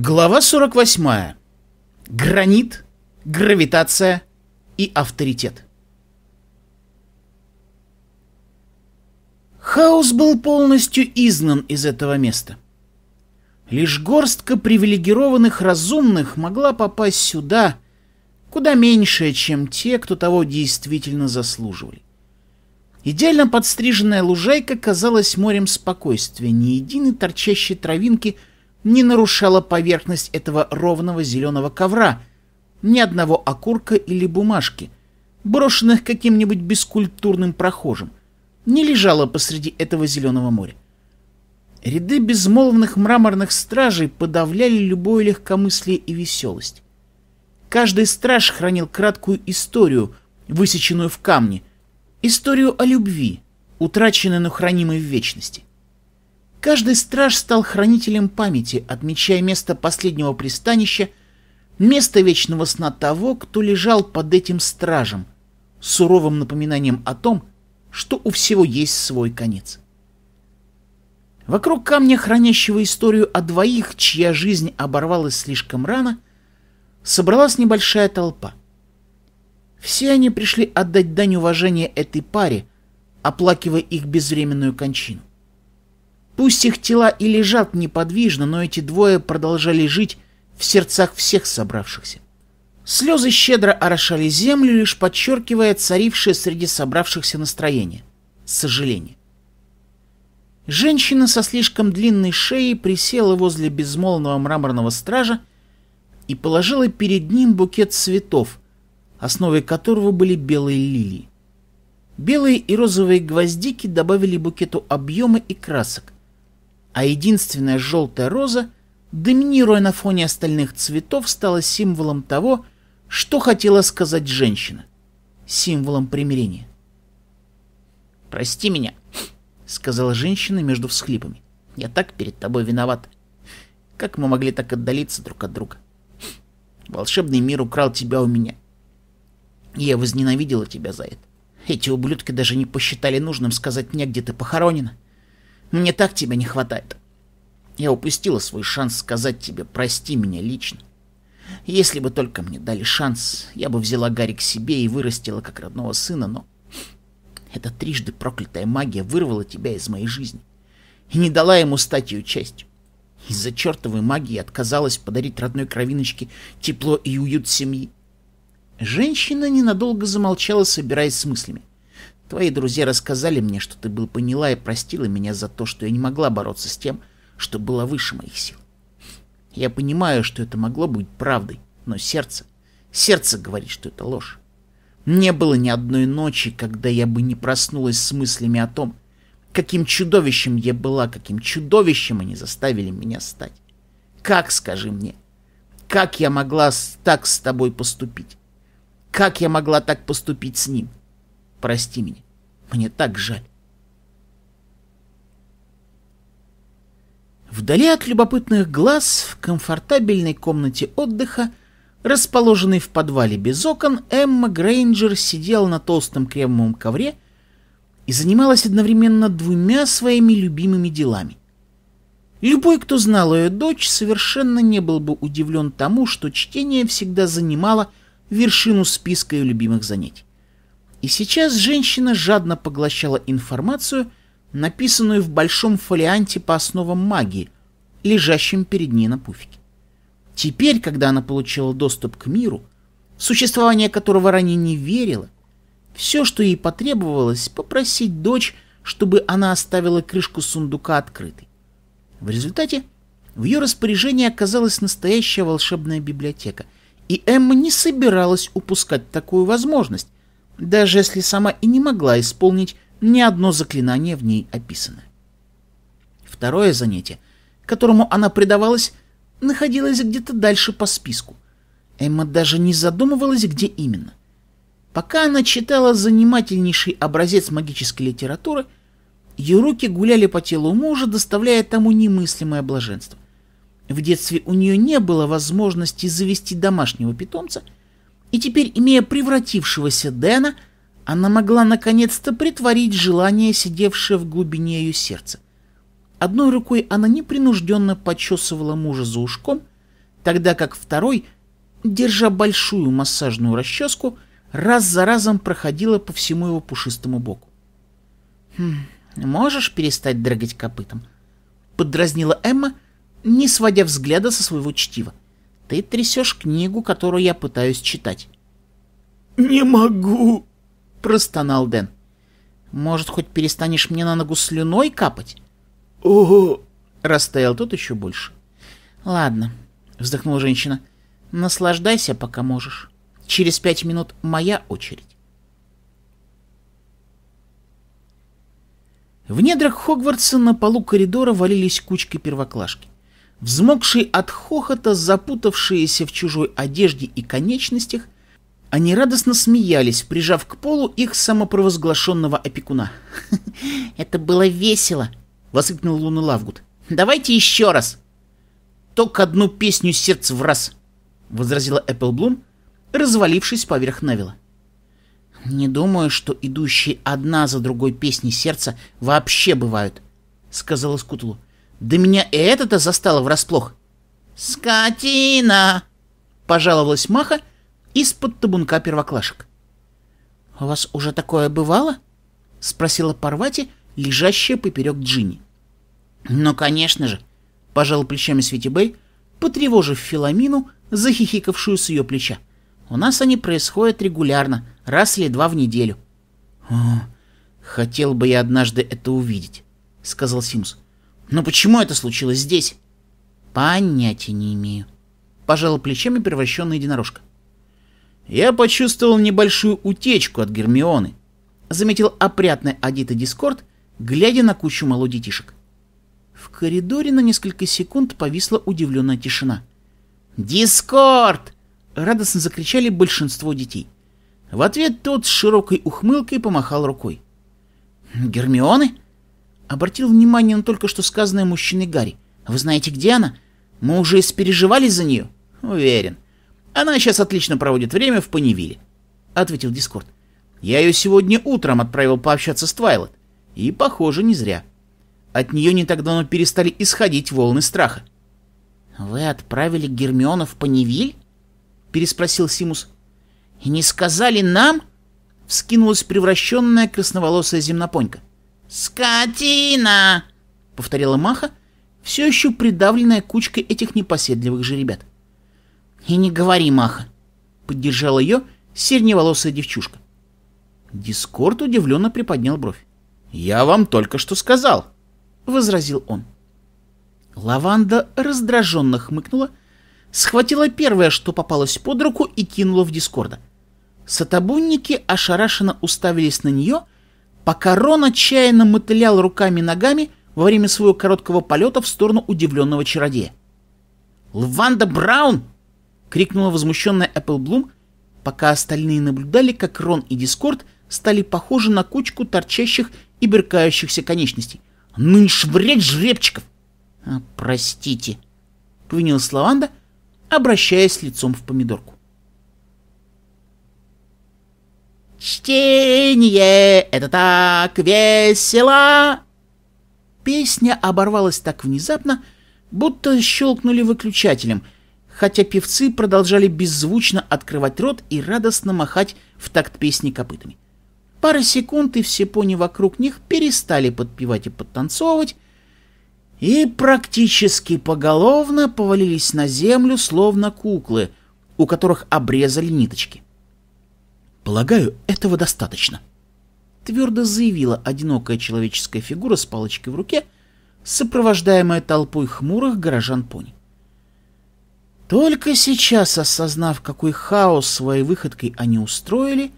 Глава 48. Гранит, гравитация и авторитет. Хаос был полностью изгнан из этого места. Лишь горстка привилегированных разумных могла попасть сюда, куда меньше, чем те, кто того действительно заслуживали. Идеально подстриженная лужайка казалась морем спокойствия, ни единой торчащей травинки – не нарушала поверхность этого ровного зеленого ковра, ни одного окурка или бумажки, брошенных каким-нибудь бескультурным прохожим, не лежала посреди этого зеленого моря. Ряды безмолвных мраморных стражей подавляли любое легкомыслие и веселость. Каждый страж хранил краткую историю, высеченную в камне, историю о любви, утраченной, но хранимой в вечности. Каждый страж стал хранителем памяти, отмечая место последнего пристанища, место вечного сна того, кто лежал под этим стражем, суровым напоминанием о том, что у всего есть свой конец. Вокруг камня, хранящего историю о двоих, чья жизнь оборвалась слишком рано, собралась небольшая толпа. Все они пришли отдать дань уважения этой паре, оплакивая их безвременную кончину. Пусть их тела и лежат неподвижно, но эти двое продолжали жить в сердцах всех собравшихся. Слезы щедро орошали землю, лишь подчеркивая царившее среди собравшихся настроение — сожаление. Женщина со слишком длинной шеей присела возле безмолвного мраморного стража и положила перед ним букет цветов, основой которого были белые лилии. Белые и розовые гвоздики добавили букету объема и красок, а единственная желтая роза, доминируя на фоне остальных цветов, стала символом того, что хотела сказать женщина. Символом примирения. «Прости меня», — сказала женщина между всхлипами. «Я так перед тобой виновата. Как мы могли так отдалиться друг от друга? Волшебный мир украл тебя у меня. я возненавидела тебя за это. Эти ублюдки даже не посчитали нужным сказать мне, где ты похоронена». Мне так тебя не хватает. Я упустила свой шанс сказать тебе «прости меня лично». Если бы только мне дали шанс, я бы взяла Гарри к себе и вырастила как родного сына, но эта трижды проклятая магия вырвала тебя из моей жизни и не дала ему стать ее частью. Из-за чертовой магии отказалась подарить родной кровиночке тепло и уют семьи. Женщина ненадолго замолчала, собираясь с мыслями. Твои друзья рассказали мне, что ты был поняла и простила меня за то, что я не могла бороться с тем, что было выше моих сил. Я понимаю, что это могло быть правдой, но сердце... Сердце говорит, что это ложь. Не было ни одной ночи, когда я бы не проснулась с мыслями о том, каким чудовищем я была, каким чудовищем они заставили меня стать. Как, скажи мне, как я могла так с тобой поступить? Как я могла так поступить с ним? Прости меня. Мне так жаль. Вдали от любопытных глаз, в комфортабельной комнате отдыха, расположенной в подвале без окон, Эмма Грейнджер сидела на толстом кремовом ковре и занималась одновременно двумя своими любимыми делами. Любой, кто знал ее дочь, совершенно не был бы удивлен тому, что чтение всегда занимало вершину списка ее любимых занятий. И сейчас женщина жадно поглощала информацию, написанную в большом фолианте по основам магии, лежащем перед ней на пуфике. Теперь, когда она получила доступ к миру, в существование которого ранее не верила, все, что ей потребовалось, попросить дочь, чтобы она оставила крышку сундука открытой. В результате в ее распоряжении оказалась настоящая волшебная библиотека, и Эмма не собиралась упускать такую возможность, даже если сама и не могла исполнить ни одно заклинание в ней описано. Второе занятие, которому она предавалась, находилось где-то дальше по списку. Эмма даже не задумывалась, где именно. Пока она читала занимательнейший образец магической литературы, ее руки гуляли по телу мужа, доставляя тому немыслимое блаженство. В детстве у нее не было возможности завести домашнего питомца — и теперь, имея превратившегося Дэна, она могла наконец-то притворить желание, сидевшее в глубине ее сердца. Одной рукой она непринужденно почесывала мужа за ушком, тогда как второй, держа большую массажную расческу, раз за разом проходила по всему его пушистому боку. «Хм, можешь перестать дрыгать копытом?» — поддразнила Эмма, не сводя взгляда со своего чтива. — ты трясешь книгу, которую я пытаюсь читать. «Не могу!» — простонал Дэн. «Может, хоть перестанешь мне на ногу слюной капать?» «Ого!» — растаял тот еще больше. «Ладно», — вздохнула женщина. «Наслаждайся, пока можешь. Через пять минут моя очередь». В недрах Хогвартса на полу коридора валились кучки первоклашки. Взмокшие от хохота, запутавшиеся в чужой одежде и конечностях, они радостно смеялись, прижав к полу их самопровозглашенного опекуна. «Это было весело!» — воскликнул Луна Лавгуд. «Давайте еще раз!» «Только одну песню сердце в раз!» — возразила Эпплблум, развалившись поверх навила. «Не думаю, что идущие одна за другой песни сердца вообще бывают», — сказала Скутлу. Да меня это-то застало врасплох. «Скотина!» — пожаловалась Маха из-под табунка первоклашек. «У вас уже такое бывало?» — спросила Парвати, лежащая поперек Джинни. «Ну, конечно же!» — пожал плечами Светибей, потревожив Филомину, захихикавшую с ее плеча. «У нас они происходят регулярно, раз или два в неделю». «Хотел бы я однажды это увидеть», — сказал Симс. Но почему это случилось здесь? Понятия не имею. Пожал плечами превращенная единорожка. Я почувствовал небольшую утечку от Гермионы. Заметил опрятный одетый дискорд, глядя на кучу мало В коридоре на несколько секунд повисла удивленная тишина. «Дискорд!» — радостно закричали большинство детей. В ответ тот с широкой ухмылкой помахал рукой. «Гермионы?» обратил внимание на только что сказанное мужчиной Гарри. «А «Вы знаете, где она? Мы уже испереживали за нее?» «Уверен. Она сейчас отлично проводит время в Панивиле», — ответил Дискорд. «Я ее сегодня утром отправил пообщаться с Твайлот. И, похоже, не зря. От нее не так давно перестали исходить волны страха». «Вы отправили Гермиона в Панивиль?» — переспросил Симус. «И не сказали нам?» — вскинулась превращенная красноволосая земнопонька. «Скотина!» — повторила Маха, все еще придавленная кучкой этих непоседливых же ребят. «И не говори, Маха!» — поддержала ее сирневолосая девчушка. Дискорд удивленно приподнял бровь. «Я вам только что сказал!» — возразил он. Лаванда раздраженно хмыкнула, схватила первое, что попалось под руку, и кинула в Дискорда. Сатабунники ошарашенно уставились на нее — пока Рон отчаянно мотылял руками и ногами во время своего короткого полета в сторону удивленного чародея. «Лванда Браун!» — крикнула возмущенная Эпплблум, пока остальные наблюдали, как Рон и Дискорд стали похожи на кучку торчащих и беркающихся конечностей. «Нынеш «Ну вред жребчиков!» «А, «Простите», — повинилась Лаванда, обращаясь лицом в помидорку. Чтение — это так весело!» Песня оборвалась так внезапно, будто щелкнули выключателем, хотя певцы продолжали беззвучно открывать рот и радостно махать в такт песни копытами. Пара секунд, и все пони вокруг них перестали подпевать и подтанцовывать, и практически поголовно повалились на землю, словно куклы, у которых обрезали ниточки. Полагаю, этого достаточно. Твердо заявила одинокая человеческая фигура с палочкой в руке, сопровождаемая толпой хмурых горожан-пони. Только сейчас, осознав, какой хаос своей выходкой они устроили,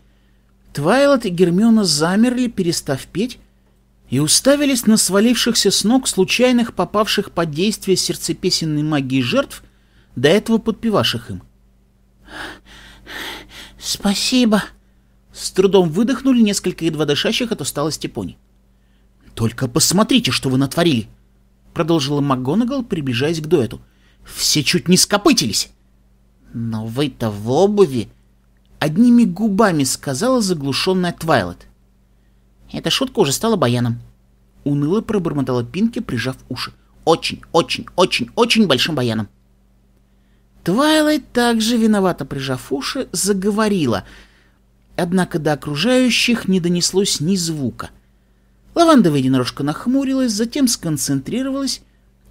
Твайлот и Гермиона замерли, перестав петь, и уставились на свалившихся с ног случайных попавших под действие сердцепесенной магии жертв, до этого подпевавших им. «Спасибо», с трудом выдохнули несколько едва дышащих от усталости пони. «Только посмотрите, что вы натворили!» Продолжила МакГонагал, приближаясь к дуэту. «Все чуть не скопытились!» «Но вы-то в обуви!» Одними губами сказала заглушенная Твайлет. Эта шутка уже стала баяном. Уныло пробормотала Пинки, прижав уши. Очень, очень, очень, очень большим баяном. Твайлайт также виновато прижав уши, заговорила — Однако до окружающих не донеслось ни звука. Лавандовая единорожка нахмурилась, затем сконцентрировалась,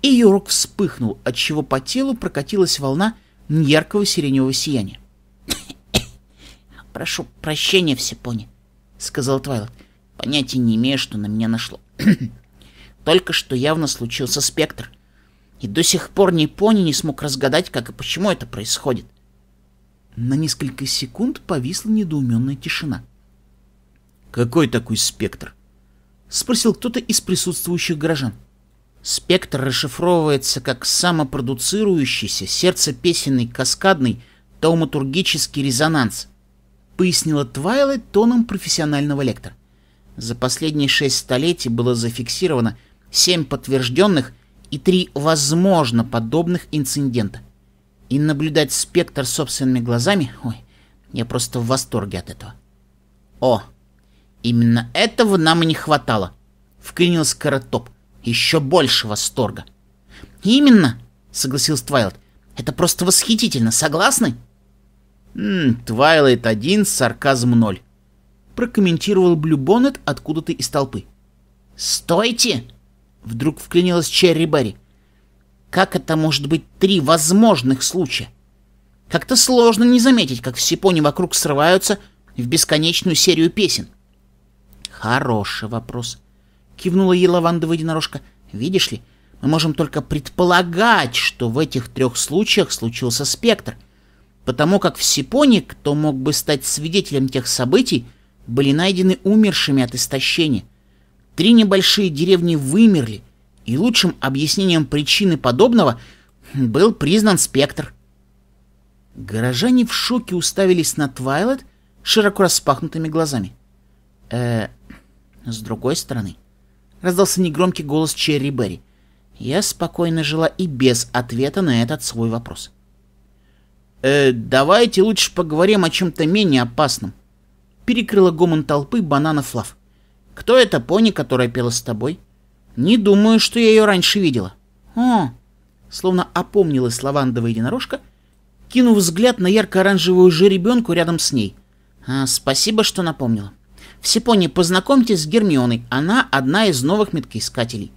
и юрок вспыхнул, отчего по телу прокатилась волна яркого сиреневого сияния. «Прошу прощения, все пони, сказал Твайлот. «Понятия не имею, что на меня нашло. Только что явно случился спектр, и до сих пор ни пони не смог разгадать, как и почему это происходит. На несколько секунд повисла недоуменная тишина. «Какой такой спектр?» — спросил кто-то из присутствующих горожан. «Спектр расшифровывается как самопродуцирующийся, сердцепесенный, каскадный, тауматургический резонанс», — пояснила Твайлайт тоном профессионального лектора. За последние шесть столетий было зафиксировано семь подтвержденных и три возможно подобных инцидента. И наблюдать спектр собственными глазами... Ой, я просто в восторге от этого. О, именно этого нам и не хватало. Вклинился Каратоп. Еще больше восторга. Именно, согласился Твайлд. Это просто восхитительно, согласны? Ммм, Твайлайт 1, сарказм ноль. Прокомментировал Блюбонет откуда-то из толпы. «Стойте!» Вдруг вклинилась Черри Берри. Как это может быть три возможных случая? Как-то сложно не заметить, как все пони вокруг срываются в бесконечную серию песен. Хороший вопрос. Кивнула ей лавандовая единорожка. Видишь ли, мы можем только предполагать, что в этих трех случаях случился спектр, потому как все пони, кто мог бы стать свидетелем тех событий, были найдены умершими от истощения. Три небольшие деревни вымерли, и лучшим объяснением причины подобного был признан спектр. Горожане в шоке уставились на Твайлет широко распахнутыми глазами. э с другой стороны, раздался негромкий голос Черри Берри. Я спокойно жила и без ответа на этот свой вопрос. «Э, давайте лучше поговорим о чем-то менее опасном. Перекрыла гомон толпы банана Флав. Кто эта пони, которая пела с тобой? Не думаю, что я ее раньше видела. О! Словно опомнилась лавандовая единорожка, кинув взгляд на ярко-оранжевую жеребенку рядом с ней. А, спасибо, что напомнила. В Сипоне познакомьтесь с Гермионой, она одна из новых меткоискателей.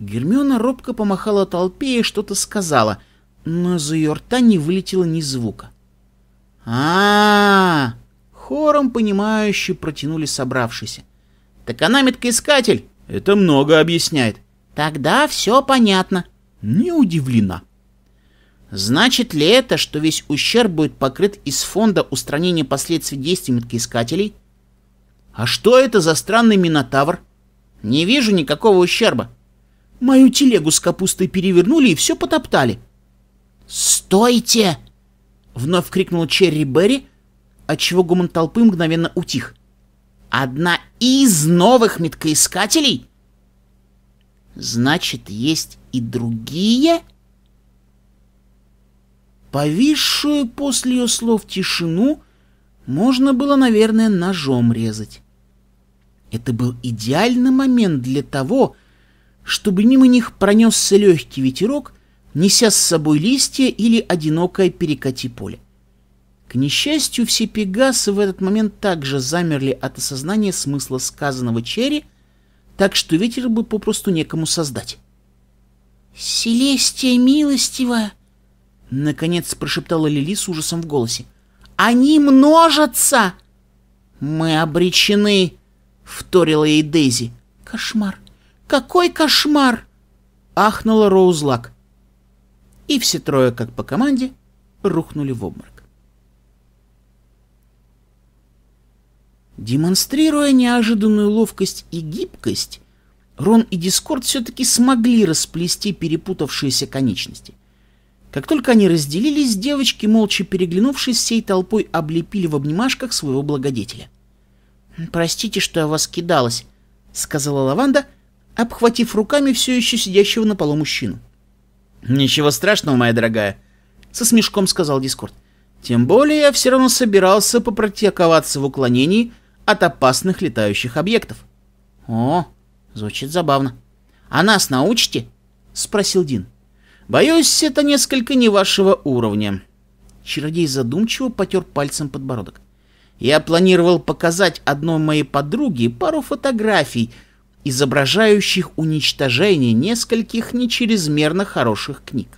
Гермиона робко помахала толпе и что-то сказала, но из ее рта не вылетело ни звука. а, -а, -а, Хором понимающе протянули собравшиеся. «Так она меткоискатель!» Это много объясняет. Тогда все понятно. Не удивлена. Значит ли это, что весь ущерб будет покрыт из фонда устранения последствий действий меткоискателей? А что это за странный минотавр? Не вижу никакого ущерба. Мою телегу с капустой перевернули и все потоптали. «Стойте!» — вновь крикнул Черри Берри, отчего гуман толпы мгновенно утих. Одна из новых меткоискателей? Значит, есть и другие? Повисшую после ее слов тишину можно было, наверное, ножом резать. Это был идеальный момент для того, чтобы мимо них пронесся легкий ветерок, неся с собой листья или одинокое перекати поле. К несчастью, все пегасы в этот момент также замерли от осознания смысла сказанного Черри, так что ветер был попросту некому создать. «Селестия милостива!» — наконец прошептала Лили с ужасом в голосе. «Они множатся!» «Мы обречены!» — вторила ей Дейзи. «Кошмар! Какой кошмар!» — ахнула Роузлак. И все трое, как по команде, рухнули в обморок. Демонстрируя неожиданную ловкость и гибкость, Рон и Дискорд все-таки смогли расплести перепутавшиеся конечности. Как только они разделились, девочки, молча переглянувшись всей толпой, облепили в обнимашках своего благодетеля. «Простите, что я вас кидалась», — сказала Лаванда, обхватив руками все еще сидящего на полу мужчину. «Ничего страшного, моя дорогая», — со смешком сказал Дискорд. «Тем более я все равно собирался попротековаться в уклонении, — от опасных летающих объектов. О, звучит забавно. А нас научите? Спросил Дин. Боюсь, это несколько не вашего уровня. Чародей задумчиво потер пальцем подбородок. Я планировал показать одной моей подруге пару фотографий, изображающих уничтожение нескольких нечрезмерно хороших книг.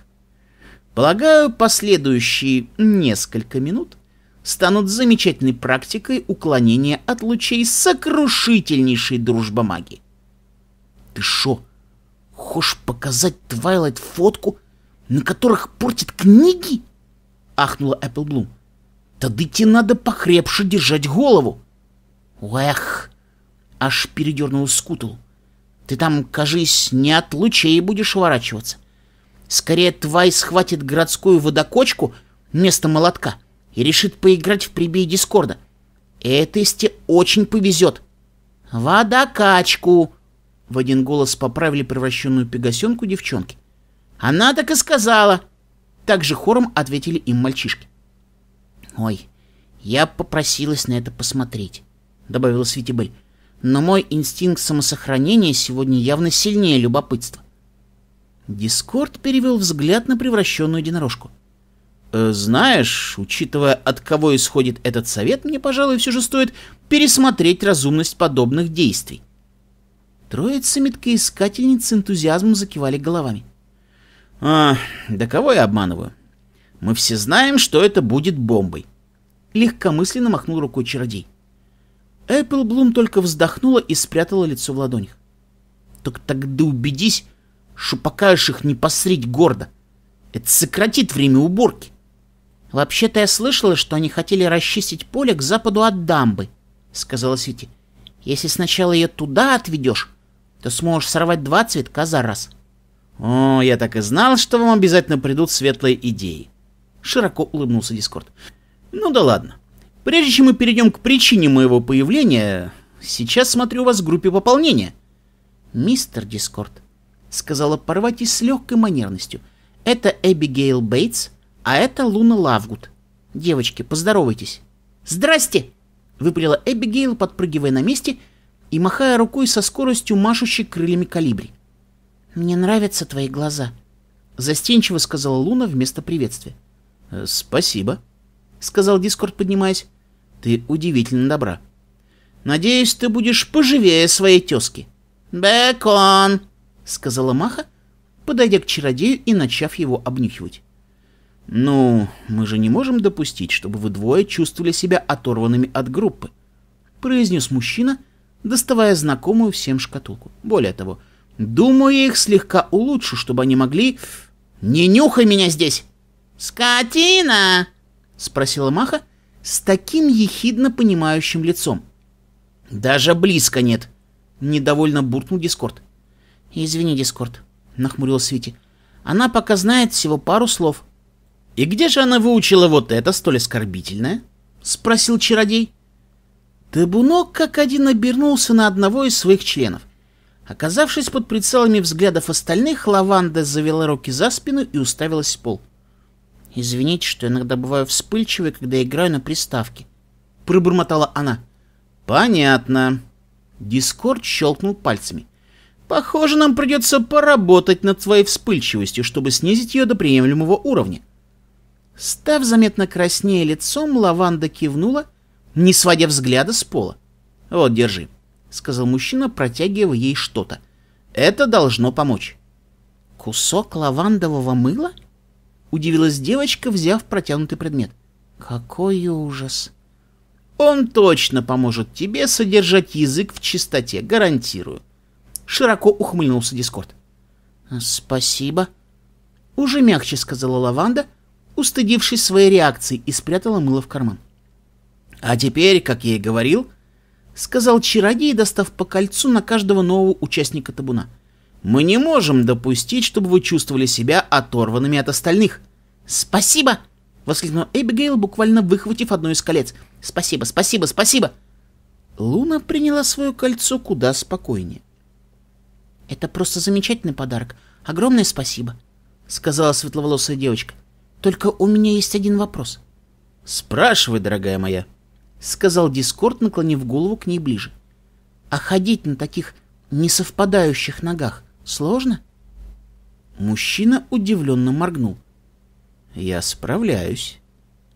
Полагаю, последующие несколько минут станут замечательной практикой уклонения от лучей сокрушительнейшей дружбы маги. Ты шо, хочешь показать Твайлайт фотку, на которых портят книги? Ахнула Эпплблум. Тады тебе надо похрепше держать голову. Эх, аж передернул Скутул. Ты там, кажись, не от лучей будешь ворачиваться. Скорее, Твай схватит городскую водокочку вместо молотка и решит поиграть в прибей Дискорда. Это Эсте очень повезет. Вода качку. В один голос поправили превращенную пегасенку девчонки. Она так и сказала. Так же хором ответили им мальчишки. Ой, я попросилась на это посмотреть, добавила Светибель. Но мой инстинкт самосохранения сегодня явно сильнее любопытства. Дискорд перевел взгляд на превращенную единорожку. — Э, знаешь, учитывая, от кого исходит этот совет, мне, пожалуй, все же стоит пересмотреть разумность подобных действий. Троица меткоискательниц с энтузиазмом закивали головами. А, да кого я обманываю? Мы все знаем, что это будет бомбой. Легкомысленно махнул рукой чародей. Эппл Блум только вздохнула и спрятала лицо в ладонях. Так тогда убедись, что покажешь их не посредь гордо. Это сократит время уборки. «Вообще-то я слышала, что они хотели расчистить поле к западу от дамбы», — сказала Сити. «Если сначала ее туда отведешь, то сможешь сорвать два цветка за раз». «О, я так и знал, что вам обязательно придут светлые идеи», — широко улыбнулся Дискорд. «Ну да ладно. Прежде чем мы перейдем к причине моего появления, сейчас смотрю у вас в группе пополнения». «Мистер Дискорд», — сказала Парвати с легкой манерностью, — «это Эбигейл Бейтс, — а это Луна Лавгуд. Девочки, поздоровайтесь. Здрасте! Выпалила Эбигейл, подпрыгивая на месте и махая рукой со скоростью машущей крыльями калибри. «Мне нравятся твои глаза», — застенчиво сказала Луна вместо приветствия. «Э, «Спасибо», — сказал Дискорд, поднимаясь. «Ты удивительно добра». «Надеюсь, ты будешь поживее своей тезки». «Бекон», — сказала Маха, подойдя к чародею и начав его обнюхивать. «Ну, мы же не можем допустить, чтобы вы двое чувствовали себя оторванными от группы», — произнес мужчина, доставая знакомую всем шкатулку. Более того, думаю, я их слегка улучшу, чтобы они могли... «Не нюхай меня здесь!» «Скотина!» — спросила Маха с таким ехидно понимающим лицом. «Даже близко нет!» — недовольно буркнул Дискорд. «Извини, Дискорд», — нахмурил Свити. «Она пока знает всего пару слов, «И где же она выучила вот это столь оскорбительное?» — спросил чародей. Табунок как один обернулся на одного из своих членов. Оказавшись под прицелами взглядов остальных, Лаванда завела руки за спину и уставилась в пол. «Извините, что иногда бываю вспыльчивой, когда играю на приставке», — пробормотала она. «Понятно». Дискорд щелкнул пальцами. «Похоже, нам придется поработать над твоей вспыльчивостью, чтобы снизить ее до приемлемого уровня. Став заметно краснее лицом, лаванда кивнула, не сводя взгляда с пола. «Вот, держи», — сказал мужчина, протягивая ей что-то. «Это должно помочь». «Кусок лавандового мыла?» — удивилась девочка, взяв протянутый предмет. «Какой ужас!» «Он точно поможет тебе содержать язык в чистоте, гарантирую!» Широко ухмыльнулся Дискорд. «Спасибо!» Уже мягче сказала Лаванда — устыдившись своей реакции, и спрятала мыло в карман. «А теперь, как я и говорил», — сказал чародей, достав по кольцу на каждого нового участника табуна. «Мы не можем допустить, чтобы вы чувствовали себя оторванными от остальных». «Спасибо!» — воскликнул Эбигейл, буквально выхватив одно из колец. «Спасибо, спасибо, спасибо!» Луна приняла свое кольцо куда спокойнее. «Это просто замечательный подарок. Огромное спасибо!» — сказала светловолосая девочка. Только у меня есть один вопрос. Спрашивай, дорогая моя, сказал Дискорд, наклонив голову к ней ближе. А ходить на таких несовпадающих ногах сложно? Мужчина удивленно моргнул. Я справляюсь,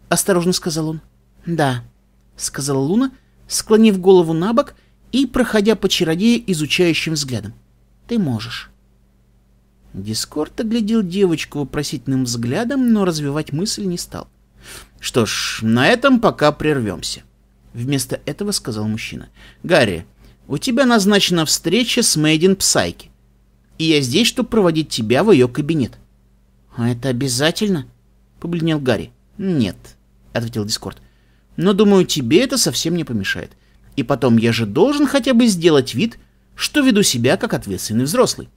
осторожно сказал он. Да, сказала Луна, склонив голову на бок и проходя по чародея изучающим взглядом. Ты можешь. Дискорд оглядел девочку вопросительным взглядом, но развивать мысль не стал. «Что ж, на этом пока прервемся», — вместо этого сказал мужчина. «Гарри, у тебя назначена встреча с Мэйдин Псайки, и я здесь, чтобы проводить тебя в ее кабинет». «А это обязательно?» — побледнел Гарри. «Нет», — ответил Дискорд. «Но, думаю, тебе это совсем не помешает. И потом, я же должен хотя бы сделать вид, что веду себя как ответственный взрослый».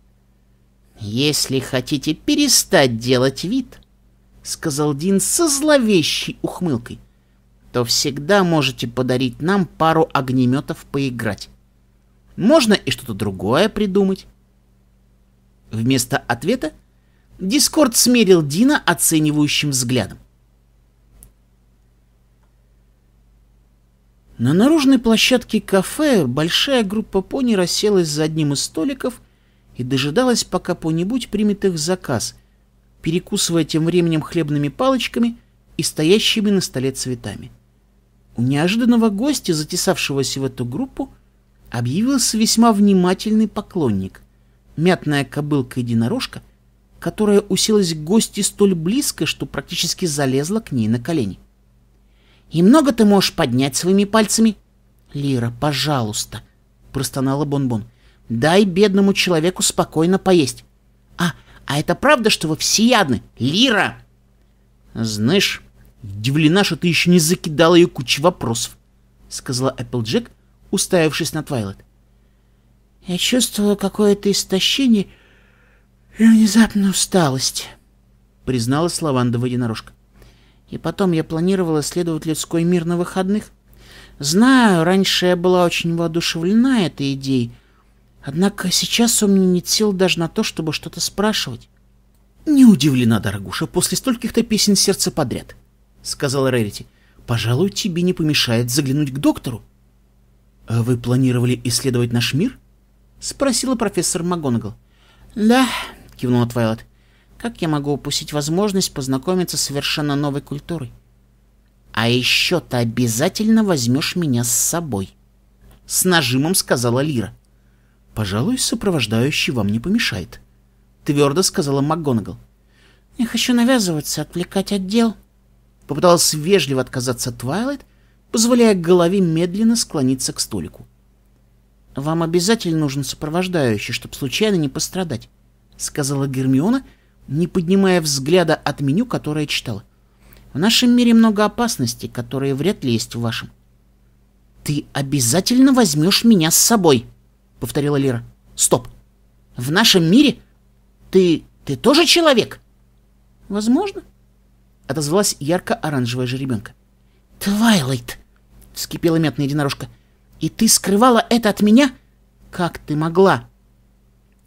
«Если хотите перестать делать вид», — сказал Дин со зловещей ухмылкой, то всегда можете подарить нам пару огнеметов поиграть. Можно и что-то другое придумать. Вместо ответа Дискорд смерил Дина оценивающим взглядом. На наружной площадке кафе большая группа пони расселась за одним из столиков — и дожидалась, пока по нибудь примет их заказ, перекусывая тем временем хлебными палочками и стоящими на столе цветами. У неожиданного гостя, затесавшегося в эту группу, объявился весьма внимательный поклонник, мятная кобылка-единорожка, которая уселась к гости столь близко, что практически залезла к ней на колени. «И много ты можешь поднять своими пальцами?» «Лира, пожалуйста!» — простонала Бонбон. -бон. Дай бедному человеку спокойно поесть. А, а это правда, что вы всеядны? Лира!» «Знаешь, удивлена, что ты еще не закидала ее кучу вопросов», — сказала Эпплджек, уставившись на Твайлет. «Я чувствовала какое-то истощение и внезапную усталость», — призналась лавандовая единорожка. «И потом я планировала следовать людской мир на выходных. Знаю, раньше я была очень воодушевлена этой идеей, — Однако сейчас у меня нет сил даже на то, чтобы что-то спрашивать. — Не удивлена, дорогуша, после стольких-то песен сердце подряд, — сказала Рерити. — Пожалуй, тебе не помешает заглянуть к доктору. — А вы планировали исследовать наш мир? — спросила профессор МакГонагал. — Да, — кивнула Твайлет. — Как я могу упустить возможность познакомиться с совершенно новой культурой? — А еще ты обязательно возьмешь меня с собой, — с нажимом сказала Лира. Пожалуй, сопровождающий вам не помешает. Твердо сказала МакГонагал. Не хочу навязываться, отвлекать отдел. дел. Попыталась вежливо отказаться от Твайлайт, позволяя голове медленно склониться к столику. «Вам обязательно нужен сопровождающий, чтобы случайно не пострадать», — сказала Гермиона, не поднимая взгляда от меню, которое читала. «В нашем мире много опасностей, которые вряд ли есть в вашем». «Ты обязательно возьмешь меня с собой!» — повторила Лира. «Стоп! В нашем мире? Ты... ты тоже человек?» «Возможно», — отозвалась ярко-оранжевая жеребенка. «Твайлайт!» — вскипела метная единорожка. «И ты скрывала это от меня? Как ты могла?»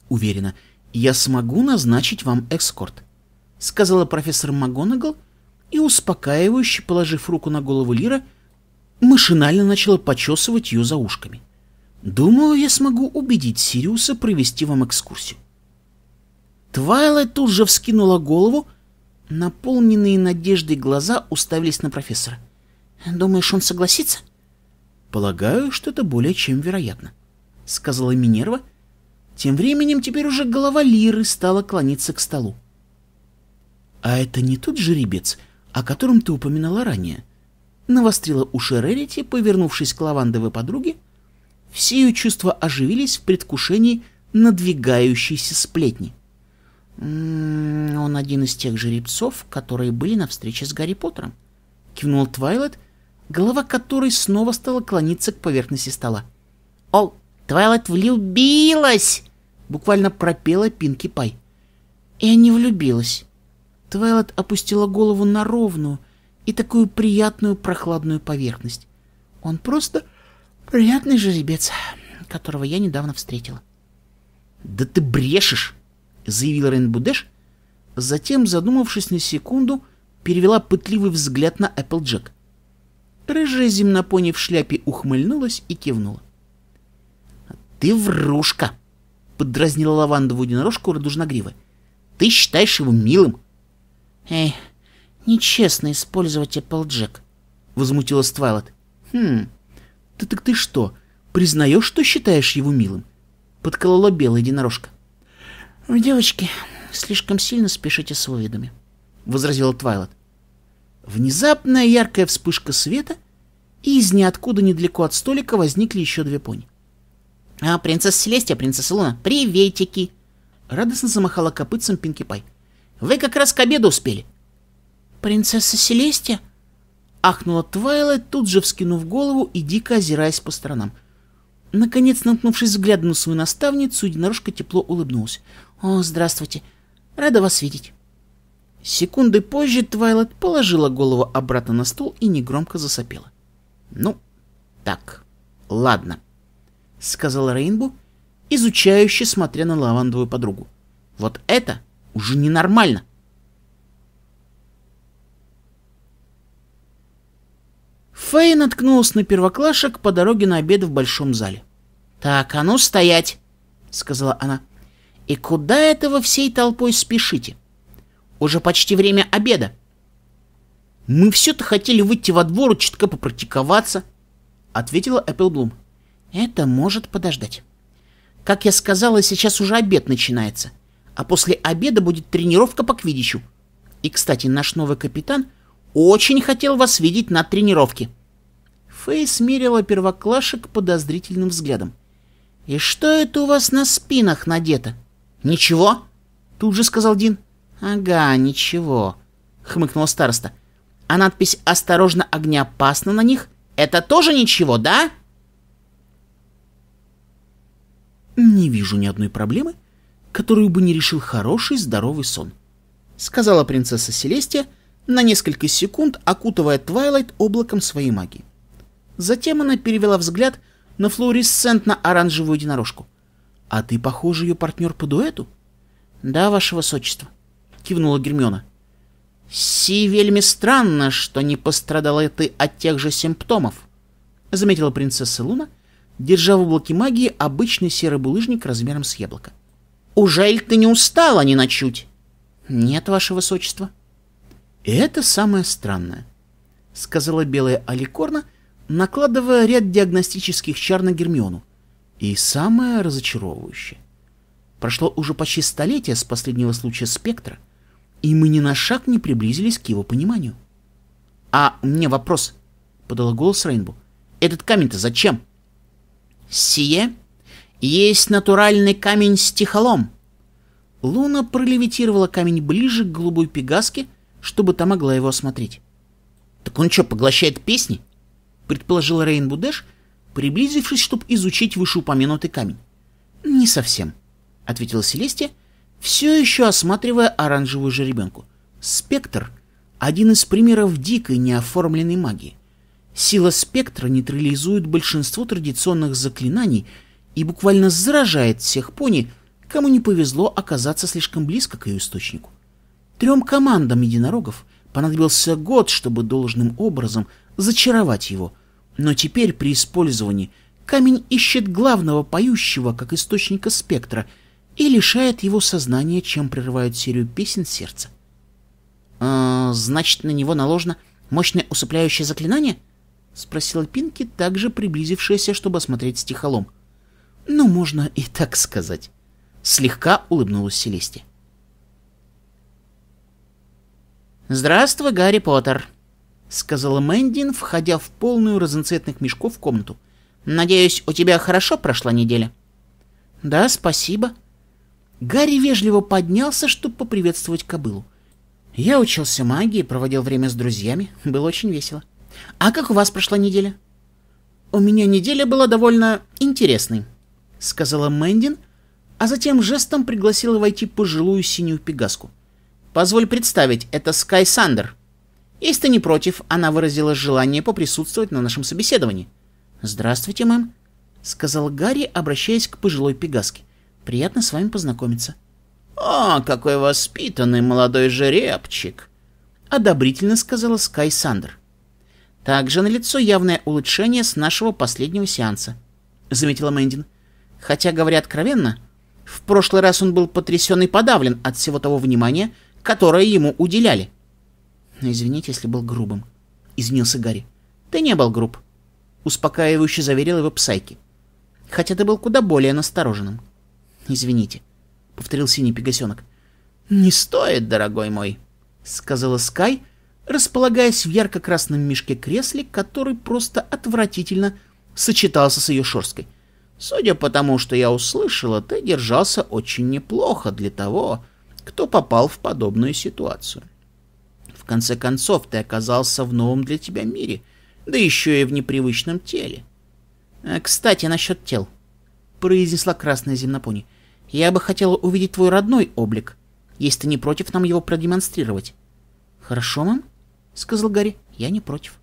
«Уверена, я смогу назначить вам эскорт», — сказала профессор МакГонагал, и, успокаивающе положив руку на голову Лира, машинально начала почесывать ее за ушками. — Думаю, я смогу убедить Сириуса провести вам экскурсию. Твайлайт тут же вскинула голову, наполненные надеждой глаза уставились на профессора. «Думаешь, он согласится?» «Полагаю, что это более чем вероятно», — сказала Минерва. Тем временем теперь уже голова Лиры стала клониться к столу. «А это не тот жеребец, о котором ты упоминала ранее?» Навострила уши Рерити, повернувшись к лавандовой подруге, — все ее чувства оживились в предвкушении надвигающейся сплетни. «М-м, «Он один из тех жеребцов, которые были на встрече с Гарри Поттером», — кивнул Твайлет, голова которой снова стала клониться к поверхности стола. «О, Твайлет влюбилась!» — буквально пропела Пинки Пай. И не влюбилась». Твайлет опустила голову на ровную и такую приятную прохладную поверхность. Он просто Приятный жеребец, которого я недавно встретила. Да ты брешешь, заявил Рейнбудеш, затем, задумавшись на секунду, перевела пытливый взгляд на Эпплджек. Рыжая земнопони в шляпе ухмыльнулась и кивнула. «Ты врушка!» — подразнила лавандовую единорожку радужногривая. «Ты считаешь его милым?» «Эй, нечестно использовать Эпплджек», — возмутилась Твайлот. «Хм, «Ты так ты что, признаешь, что считаешь его милым?» — подколола белая единорожка. «Девочки, слишком сильно спешите с выводами», — возразила Твайлот. Внезапная яркая вспышка света, и из ниоткуда недалеко от столика возникли еще две пони. «А, принцесса Селестия, принцесса Луна, приветики!» Радостно замахала копытцем Пинки Пай. «Вы как раз к обеду успели!» «Принцесса Селестия?» Ахнула Твайлайт, тут же вскинув голову и дико озираясь по сторонам. Наконец, наткнувшись взглядом на свою наставницу, единорожка тепло улыбнулась. «О, здравствуйте! Рада вас видеть!» Секунды позже Твайлайт положила голову обратно на стол и негромко засопела. «Ну, так, ладно», — сказал Рейнбу, изучающе смотря на лавандовую подругу. «Вот это уже ненормально!» Фэй наткнулась на первоклашек по дороге на обед в большом зале. «Так, а ну стоять!» — сказала она. «И куда это вы всей толпой спешите? Уже почти время обеда. Мы все-то хотели выйти во двор и чутка попрактиковаться», — ответила Эпплблум. «Это может подождать. Как я сказала, сейчас уже обед начинается, а после обеда будет тренировка по квидичу. И, кстати, наш новый капитан — очень хотел вас видеть на тренировке. Фэй смирила первоклашек подозрительным взглядом. «И что это у вас на спинах надето?» «Ничего», — тут же сказал Дин. «Ага, ничего», — хмыкнул староста. «А надпись «Осторожно, огнеопасно» на них — это тоже ничего, да?» «Не вижу ни одной проблемы, которую бы не решил хороший здоровый сон», — сказала принцесса Селестия, — на несколько секунд окутывая Твайлайт облаком своей магии. Затем она перевела взгляд на флуоресцентно-оранжевую единорожку. «А ты, похоже, ее партнер по дуэту?» «Да, ваше высочество», — кивнула Гермиона. «Си вельми странно, что не пострадала ты от тех же симптомов», — заметила принцесса Луна, держа в облаке магии обычный серый булыжник размером с яблоко. «Ужель ты не устала ни на чуть?» «Нет, ваше высочество», — и это самое странное, — сказала белая Аликорна, накладывая ряд диагностических чар на Гермиону. И самое разочаровывающее. Прошло уже почти столетие с последнего случая спектра, и мы ни на шаг не приблизились к его пониманию. — А мне вопрос, — подала голос Рейнбу. — Этот камень-то зачем? — Сие есть натуральный камень с тихолом? Луна пролевитировала камень ближе к голубой пегаске, — чтобы та могла его осмотреть. «Так он что, поглощает песни?» — предположил Рейн Будеш, приблизившись, чтобы изучить вышеупомянутый камень. «Не совсем», — ответила Селестия, все еще осматривая оранжевую жеребенку. «Спектр — один из примеров дикой неоформленной магии. Сила спектра нейтрализует большинство традиционных заклинаний и буквально заражает всех пони, кому не повезло оказаться слишком близко к ее источнику. Трем командам единорогов понадобился год, чтобы должным образом зачаровать его, но теперь при использовании камень ищет главного поющего как источника спектра и лишает его сознания, чем прерывают серию песен сердца. «Э, «Значит, на него наложено мощное усыпляющее заклинание?» — спросила Пинки, также приблизившаяся, чтобы осмотреть стихолом. «Ну, можно и так сказать». Слегка улыбнулась Селестия. «Здравствуй, Гарри Поттер», — сказала Мэндин, входя в полную разноцветных мешков комнату. «Надеюсь, у тебя хорошо прошла неделя?» «Да, спасибо». Гарри вежливо поднялся, чтобы поприветствовать кобылу. «Я учился магии, проводил время с друзьями. Было очень весело. А как у вас прошла неделя?» «У меня неделя была довольно интересной», — сказала Мэндин, а затем жестом пригласила войти пожилую синюю пегаску — Позволь представить, это Скай Сандер. Если ты не против, она выразила желание поприсутствовать на нашем собеседовании. Здравствуйте, мэм, сказал Гарри, обращаясь к пожилой пегаске. Приятно с вами познакомиться. О, а, какой воспитанный молодой жеребчик, одобрительно сказала Скай Сандер. Также налицо явное улучшение с нашего последнего сеанса, заметила Мэндин. Хотя, говоря откровенно, в прошлый раз он был потрясен и подавлен от всего того внимания, которое ему уделяли. «Извините, если был грубым», — извинился Гарри. «Ты не был груб», — успокаивающе заверил его Псайки. «Хотя ты был куда более настороженным». «Извините», — повторил синий пегасенок. «Не стоит, дорогой мой», — сказала Скай, располагаясь в ярко-красном мешке кресле, который просто отвратительно сочетался с ее шерсткой. «Судя по тому, что я услышала, ты держался очень неплохо для того, кто попал в подобную ситуацию. В конце концов, ты оказался в новом для тебя мире, да еще и в непривычном теле. А, «Кстати, насчет тел», — произнесла красная земнопони. «Я бы хотела увидеть твой родной облик, если ты не против нам его продемонстрировать». «Хорошо, мам», — сказал Гарри, — «я не против».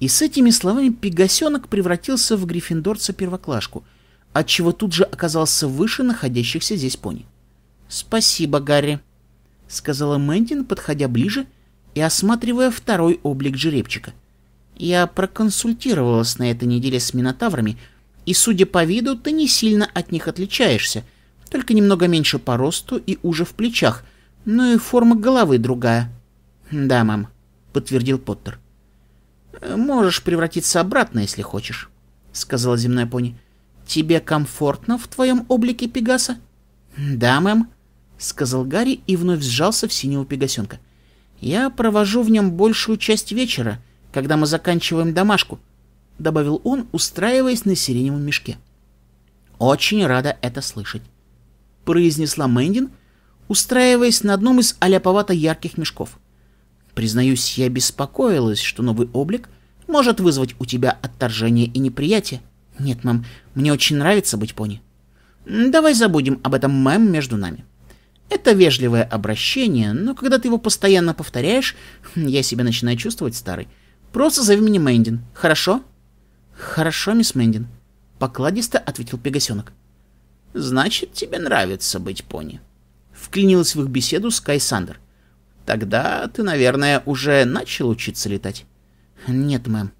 И с этими словами пегасенок превратился в гриффиндорца-первоклашку, отчего тут же оказался выше находящихся здесь пони. «Спасибо, Гарри», — сказала Мэндин, подходя ближе и осматривая второй облик жеребчика. «Я проконсультировалась на этой неделе с минотаврами, и, судя по виду, ты не сильно от них отличаешься, только немного меньше по росту и уже в плечах, Но и форма головы другая». «Да, мам», — подтвердил Поттер. «Можешь превратиться обратно, если хочешь», — сказала земная пони. «Тебе комфортно в твоем облике Пегаса?» «Да, мэм», сказал Гарри и вновь сжался в синего пегасенка. «Я провожу в нем большую часть вечера, когда мы заканчиваем домашку», — добавил он, устраиваясь на сиреневом мешке. «Очень рада это слышать», — произнесла Мэндин, устраиваясь на одном из аляповато-ярких мешков. «Признаюсь, я беспокоилась, что новый облик может вызвать у тебя отторжение и неприятие. Нет, мам, мне очень нравится быть пони. Давай забудем об этом, мем между нами». Это вежливое обращение, но когда ты его постоянно повторяешь, хм, я себя начинаю чувствовать старый. Просто зови меня Мэндин, хорошо? Хорошо, мисс Мэндин. Покладисто ответил Пегасенок. Значит, тебе нравится быть пони. Вклинилась в их беседу Скай Сандер. Тогда ты, наверное, уже начал учиться летать. Нет, мэм.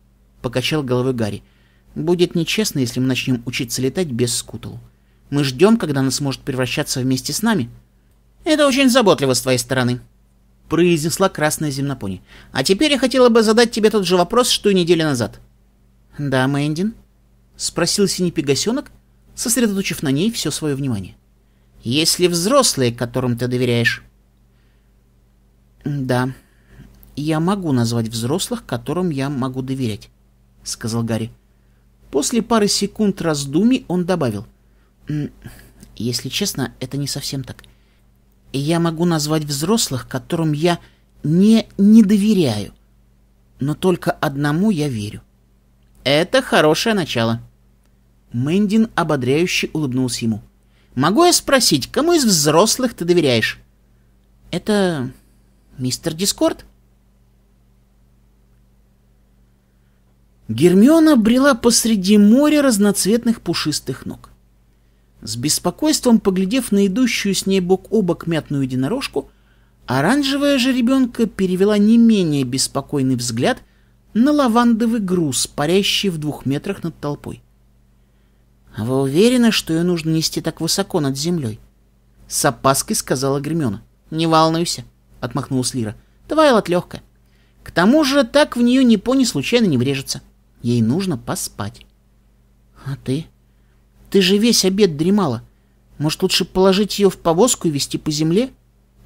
Покачал головой Гарри. Будет нечестно, если мы начнем учиться летать без скуталу. Мы ждем, когда она сможет превращаться вместе с нами. — «Это очень заботливо с твоей стороны», — произнесла красная земнопони. «А теперь я хотела бы задать тебе тот же вопрос, что и неделю назад». «Да, Мэндин?» — спросил синий пегасенок, сосредоточив на ней все свое внимание. «Есть ли взрослые, которым ты доверяешь?» «Да, я могу назвать взрослых, которым я могу доверять», — сказал Гарри. После пары секунд раздумий он добавил. «Если честно, это не совсем так. Я могу назвать взрослых, которым я не не доверяю, но только одному я верю. Это хорошее начало. Мэндин ободряюще улыбнулся ему. Могу я спросить, кому из взрослых ты доверяешь? Это мистер Дискорд? Гермиона брела посреди моря разноцветных пушистых ног. С беспокойством поглядев на идущую с ней бок о бок мятную единорожку, оранжевая же ребенка перевела не менее беспокойный взгляд на лавандовый груз, парящий в двух метрах над толпой. «Вы уверены, что ее нужно нести так высоко над землей?» С опаской сказала Гремена. «Не волнуйся», — отмахнулась Лира. «Твайлот легкая. К тому же так в нее ни пони случайно не врежется. Ей нужно поспать». «А ты?» Ты же весь обед дремала. Может, лучше положить ее в повозку и вести по земле?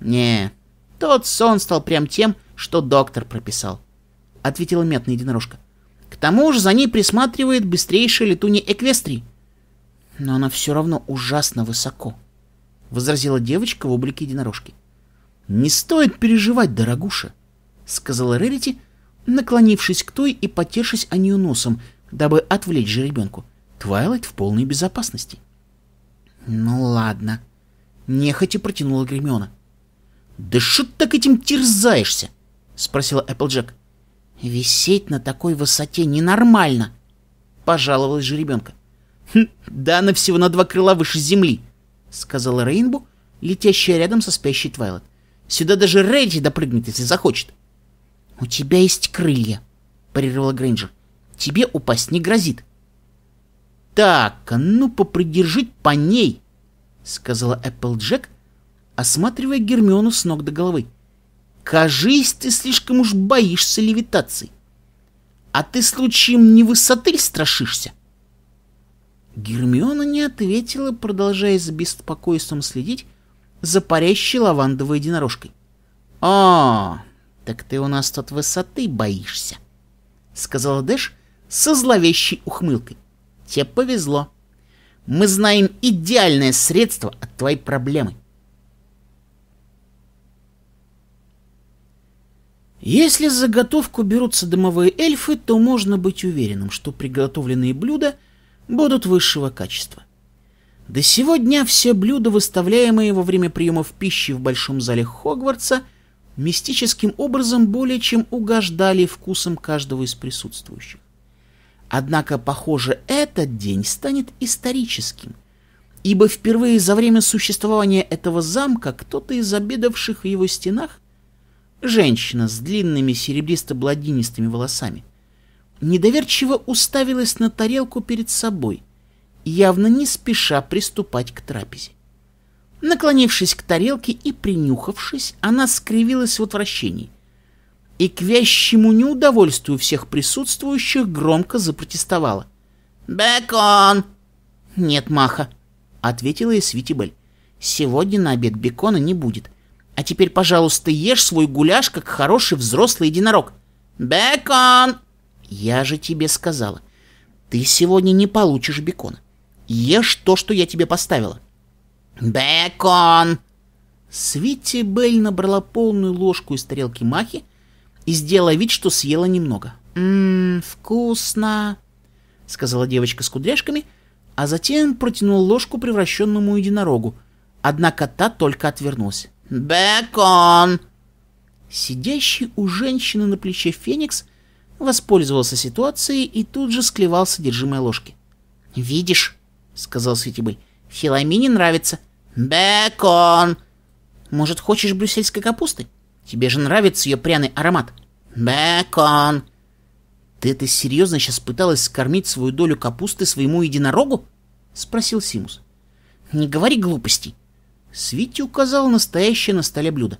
Не, тот сон стал прям тем, что доктор прописал, — ответила метная единорожка. К тому же за ней присматривает быстрейшая летунья Эквестрии. Но она все равно ужасно высоко, — возразила девочка в облике единорожки. «Не стоит переживать, дорогуша», — сказала Рерити, наклонившись к той и потершись о нее носом, дабы отвлечь жеребенку. — Твайлайт в полной безопасности. Ну ладно. Нехотя протянула Гремиона. Да что ты так этим терзаешься? Спросила Эпплджек. Висеть на такой высоте ненормально. Пожаловалась же ребенка. «Хм, да она всего на два крыла выше земли, сказала Рейнбу, летящая рядом со спящей Твайлайт. Сюда даже Рэдди допрыгнет, если захочет. — У тебя есть крылья, — прервала Грейнджер. — Тебе упасть не грозит. — так, а ну попридержить по ней, сказала Эпплджек, осматривая Гермиону с ног до головы. Кажись, ты слишком уж боишься левитации. А ты случаем не высоты страшишься? Гермиона не ответила, продолжая с беспокойством следить за парящей лавандовой единорожкой. «А, так ты у нас тут высоты боишься», — сказала Дэш со зловещей ухмылкой. Тебе повезло. Мы знаем идеальное средство от твоей проблемы. Если за заготовку берутся дымовые эльфы, то можно быть уверенным, что приготовленные блюда будут высшего качества. До сего дня все блюда, выставляемые во время приемов пищи в Большом зале Хогвартса, мистическим образом более чем угождали вкусом каждого из присутствующих. Однако, похоже, этот день станет историческим, ибо впервые за время существования этого замка кто-то из обедавших в его стенах, женщина с длинными серебристо-бладинистыми волосами, недоверчиво уставилась на тарелку перед собой, явно не спеша приступать к трапезе. Наклонившись к тарелке и принюхавшись, она скривилась в отвращении, и к вящему неудовольствию всех присутствующих громко запротестовала. «Бекон!» «Нет, Маха», — ответила ей Свитибель. «Сегодня на обед бекона не будет. А теперь, пожалуйста, ешь свой гуляш, как хороший взрослый единорог». «Бекон!» «Я же тебе сказала, ты сегодня не получишь бекона. Ешь то, что я тебе поставила». «Бекон!» Свитибель набрала полную ложку из тарелки Махи, — и сделала вид, что съела немного. «Ммм, вкусно!» — сказала девочка с кудряшками, а затем протянула ложку превращенному единорогу. Однако та только отвернулась. «Бекон!» Сидящий у женщины на плече Феникс воспользовался ситуацией и тут же склевал содержимое ложки. «Видишь?» — сказал Светибый. «Филомине нравится». «Бекон!» «Может, хочешь брюссельской капусты?» Тебе же нравится ее пряный аромат. Бекон. Ты это серьезно сейчас пыталась скормить свою долю капусты своему единорогу? Спросил Симус. Не говори глупостей. Свити указал настоящее на столе блюдо.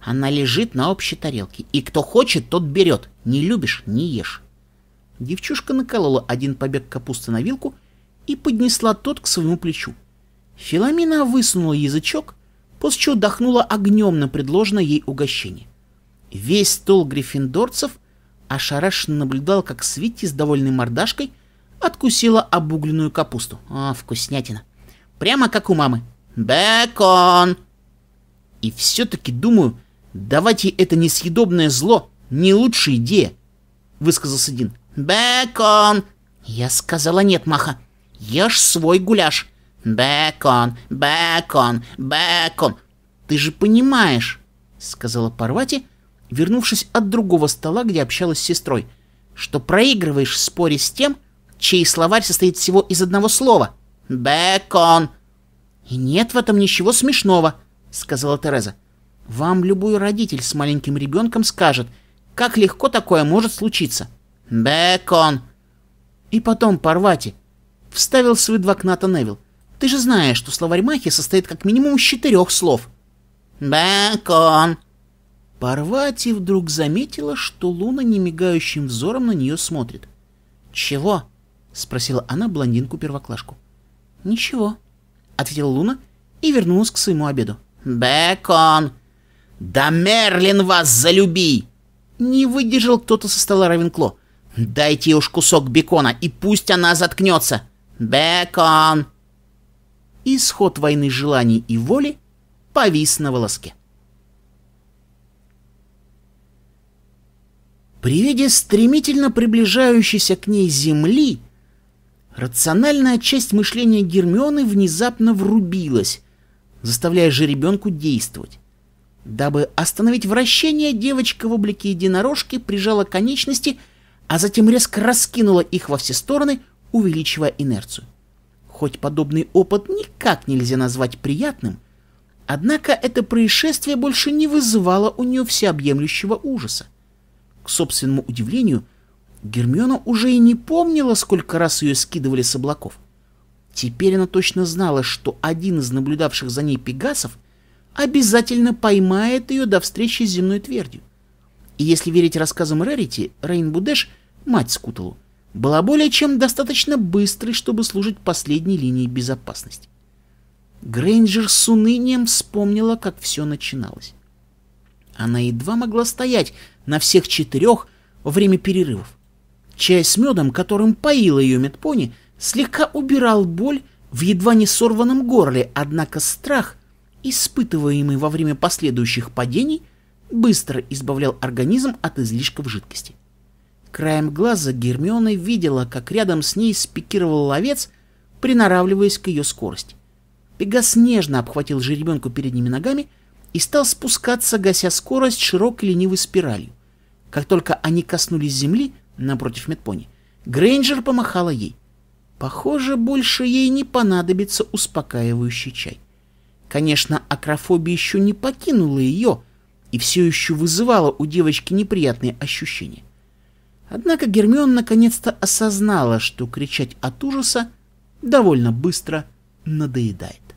Она лежит на общей тарелке, и кто хочет, тот берет. Не любишь — не ешь. Девчушка наколола один побег капусты на вилку и поднесла тот к своему плечу. Филомена высунула язычок после чего дохнула огнем на предложенное ей угощение. Весь стол гриффиндорцев ошарашенно наблюдал, как Свитти с довольной мордашкой откусила обугленную капусту. А, вкуснятина. Прямо как у мамы. Бекон! И все-таки думаю, давать ей это несъедобное зло не лучшая идея, высказался Дин. Бекон! Я сказала нет, Маха. Ешь свой гуляш. Бекон, бекон, бекон. Ты же понимаешь!» — сказала Парвати, вернувшись от другого стола, где общалась с сестрой, «что проигрываешь в споре с тем, чей словарь состоит всего из одного слова. бекон. «И нет в этом ничего смешного», — сказала Тереза. «Вам любой родитель с маленьким ребенком скажет, как легко такое может случиться». бекон. И потом Парвати вставил свой два кната Невил. Ты же знаешь, что словарь Махи состоит как минимум из четырех слов. «Бакон». Парвати вдруг заметила, что Луна немигающим взором на нее смотрит. «Чего?» — спросила она блондинку-первоклашку. «Ничего», — ответила Луна и вернулась к своему обеду. «Бекон!» «Да Мерлин вас залюби!» Не выдержал кто-то со стола Равенкло. «Дайте уж кусок бекона, и пусть она заткнется!» «Бекон!» исход войны желаний и воли повис на волоске. При виде стремительно приближающейся к ней земли, рациональная часть мышления Гермионы внезапно врубилась, заставляя же жеребенку действовать. Дабы остановить вращение, девочка в облике единорожки прижала конечности, а затем резко раскинула их во все стороны, увеличивая инерцию. Хоть подобный опыт никак нельзя назвать приятным, однако это происшествие больше не вызывало у нее всеобъемлющего ужаса. К собственному удивлению, Гермиона уже и не помнила, сколько раз ее скидывали с облаков. Теперь она точно знала, что один из наблюдавших за ней пегасов обязательно поймает ее до встречи с земной твердью. И если верить рассказам Рерити, Рейнбудеш — мать Скуталу — была более чем достаточно быстрой, чтобы служить последней линией безопасности. Грейнджер с унынием вспомнила, как все начиналось. Она едва могла стоять на всех четырех во время перерывов. Чай с медом, которым поила ее медпони, слегка убирал боль в едва не сорванном горле, однако страх, испытываемый во время последующих падений, быстро избавлял организм от излишков жидкости. Краем глаза Гермиона видела, как рядом с ней спикировал ловец, приноравливаясь к ее скорости. Пегас нежно обхватил жеребенку передними ногами и стал спускаться, гася скорость широкой ленивой спиралью. Как только они коснулись земли напротив Медпони, Грейнджер помахала ей. Похоже, больше ей не понадобится успокаивающий чай. Конечно, акрофобия еще не покинула ее и все еще вызывала у девочки неприятные ощущения. Однако Гермион наконец-то осознала, что кричать от ужаса довольно быстро надоедает.